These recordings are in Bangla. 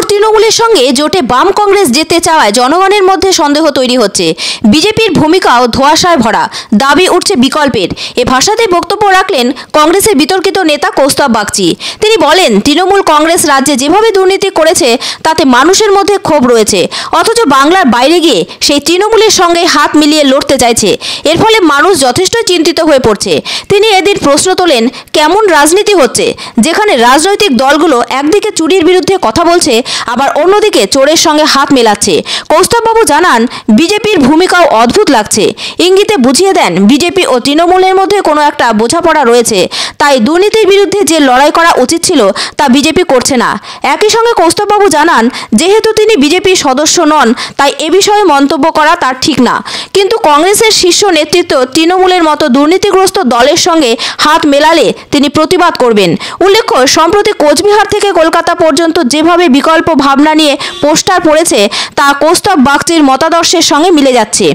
জোট তৃণমূলের সঙ্গে জোটে বাম কংগ্রেস যেতে চাওয়ায় জনগণের মধ্যে সন্দেহ তৈরি হচ্ছে বিজেপির ভূমিকাও ধোয়াশায় ভরা দাবি উঠছে বিকল্পের এ ভাষাতে বক্তব্য রাখলেন কংগ্রেসের বিতর্কিত নেতা কৌস্তব বাগচি তিনি বলেন তৃণমূল কংগ্রেস রাজ্যে যেভাবে দুর্নীতি করেছে তাতে মানুষের মধ্যে ক্ষোভ রয়েছে অথচ বাংলার বাইরে গিয়ে সেই তৃণমূলের সঙ্গে হাত মিলিয়ে লড়তে চাইছে এর ফলে মানুষ যথেষ্ট চিন্তিত হয়ে পড়ছে তিনি এদিন প্রশ্ন তোলেন কেমন রাজনীতি হচ্ছে যেখানে রাজনৈতিক দলগুলো একদিকে চুরির বিরুদ্ধে কথা বলছে আবার অন্যদিকে চোরের সঙ্গে হাত মেলাচ্ছে কৌস্তববাবু জানান বিজেপির ভূমিকাও অদ্ভুত লাগছে ইঙ্গিতে বুঝিয়ে দেন বিজেপি ও তৃণমূলের মধ্যে কোনো একটা বোঝাপড়া রয়েছে তাই দুর্নীতির বিরুদ্ধে যে লড়াই করা উচিত ছিল তা বিজেপি করছে না একই সঙ্গে কৌস্তববাবু জানান যেহেতু তিনি বিজেপির সদস্য নন তাই এ বিষয়ে মন্তব্য করা তার ঠিক না কিন্তু কংগ্রেসের শীর্ষ নেতৃত্ব তৃণমূলের মতো দুর্নীতিগ্রস্ত দলের সঙ্গে হাত মেলালে তিনি প্রতিবাদ করবেন উল্লেখ্য সম্প্রতি কোচবিহার থেকে কলকাতা পর্যন্ত যেভাবে বিকল্প বিকল্প ভাবনা নিয়ে পোস্টার পড়েছে তা কৌস্তব বাগচির মতাদর্শের সঙ্গে মিলে যাচ্ছে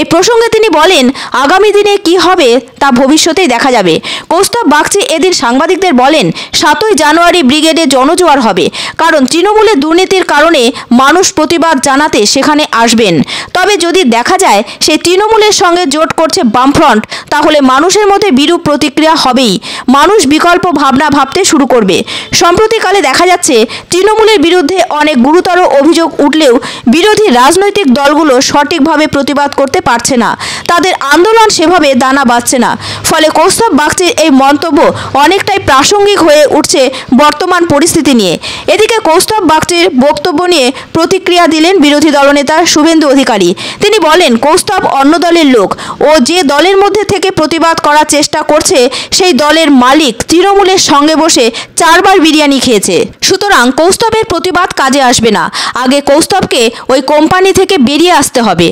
এই প্রসঙ্গে তিনি বলেন আগামী দিনে কি হবে তা ভবিষ্যতেই দেখা যাবে কৌস্তব বাগচি এদিন সাংবাদিকদের বলেন সাতই জানুয়ারি ব্রিগেডে জনজোয়ার হবে কারণ তৃণমূলের দুর্নীতির কারণে মানুষ প্রতিবাদ জানাতে সেখানে আসবেন তবে যদি দেখা যায় সে তৃণমূলের সঙ্গে জোট করছে বামফ্রন্ট তাহলে মানুষের মধ্যে বিরূপ প্রতিক্রিয়া হবেই মানুষ বিকল্প ভাবনা ভাবতে শুরু করবে সম্প্রতিকালে দেখা যাচ্ছে তৃণমূলের বিরুদ্ধে বিরুদ্ধে অনেক গুরুতর অভিযোগ উঠলেও বিরোধী রাজনৈতিক দলগুলো সঠিকভাবে প্রতিবাদ করতে পারছে না তাদের আন্দোলন সেভাবে দানা বাঁধছে না ফলে কৌস্তব বাগচির এই মন্তব্য অনেকটাই প্রাসঙ্গিক হয়ে উঠছে বর্তমান পরিস্থিতি নিয়ে এদিকে কৌস্তব বাগচির বক্তব্য নিয়ে প্রতিক্রিয়া দিলেন বিরোধী দলনেতা শুভেন্দু অধিকারী তিনি বলেন কৌস্তব অন্য দলের লোক ও যে দলের মধ্যে থেকে প্রতিবাদ করার চেষ্টা করছে সেই দলের মালিক তৃণমূলের সঙ্গে বসে চারবার বিরিয়ানি খেয়েছে সুতরাং কৌস্তবের প্রতিবাদ বাদ কাজে আসবে না আগে কৌস্তবকে ওই কোম্পানি থেকে বেরিয়ে আসতে হবে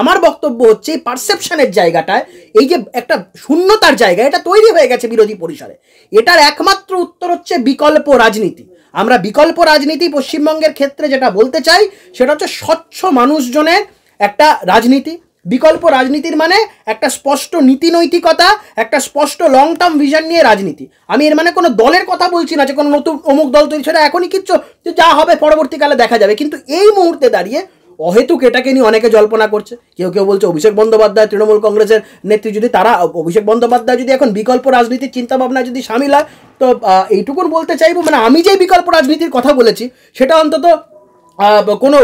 আমার বক্তব্য হচ্ছে এই পারসেপশনের জায়গাটায় এই যে একটা শূন্যতার জায়গা এটা তৈরি হয়ে গেছে বিরোধী পরিসরে এটার একমাত্র উত্তর হচ্ছে বিকল্প রাজনীতি আমরা বিকল্প রাজনীতি পশ্চিমবঙ্গের ক্ষেত্রে যেটা বলতে চাই সেটা হচ্ছে স্বচ্ছ মানুষজনের একটা রাজনীতি বিকল্প রাজনীতির মানে একটা স্পষ্ট নীতি নৈতিকতা একটা স্পষ্ট লং টার্ম ভিশন নিয়ে রাজনীতি আমি এর মানে কোনো দলের কথা বলছি না যে কোনো নতুন অমুক দল তৈরি ছাড়া এখনই কিচ্ছু যে যা হবে পরবর্তীকালে দেখা যাবে কিন্তু এই মুহূর্তে দাঁড়িয়ে অহেতুক এটাকে নিয়ে অনেকে জল্পনা করছে কেউ কেউ বলছে অভিষেক বন্দ্যোপাধ্যায় তৃণমূল কংগ্রেসের নেত্রী যদি তারা অভিষেক বন্দ্যোপাধ্যায় যদি এখন বিকল্প রাজনীতির চিন্তাভাবনা যদি সামিল হয় তো এইটুকুন বলতে চাইবো মানে আমি যে বিকল্প রাজনীতির কথা বলেছি সেটা অন্তত কোনো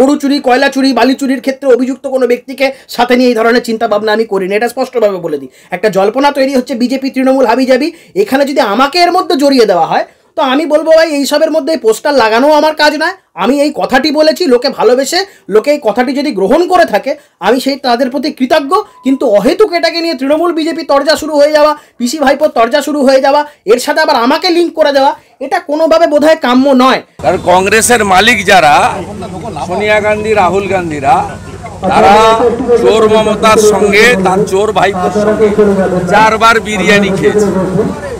গরু চুরি কয়লা চুরি বালি চুরির ক্ষেত্রে অভিযুক্ত কোনো ব্যক্তিকে সাথে নিয়ে এই ধরনের চিন্তাভাবনা আমি করি না এটা স্পষ্টভাবে বলে দিই একটা জল্পনা তৈরি হচ্ছে বিজেপি তৃণমূল হাবিজাবি এখানে যদি আমাকে এর মধ্যে জড়িয়ে দেওয়া হয় তো আমি বলবো ভাই এইসবের মধ্যে পোস্টার লাগানো আমার কাজ নয় আমি এই কথাটি বলেছি লোকে ভালোবেসে লোকে এই কথাটি যদি গ্রহণ করে থাকে আমি সেই তাদের প্রতি কৃতজ্ঞ কিন্তু অহেতুক এটাকে নিয়ে তৃণমূল বিজেপি তর্জা শুরু হয়ে যাওয়া পিসি ভাইপোর তর্জা শুরু হয়ে যাওয়া এর সাথে আবার আমাকে লিঙ্ক করে দেওয়া এটা কোনোভাবে বোধহয় কাম্য নয় কারণ কংগ্রেসের মালিক যারা সোনিয়া গান্ধী রাহুল গান্ধীরা তারা চোর মমতার সঙ্গে তার চোর ভাইপোর সঙ্গে চারবার বিরিয়ানি খেয়েছে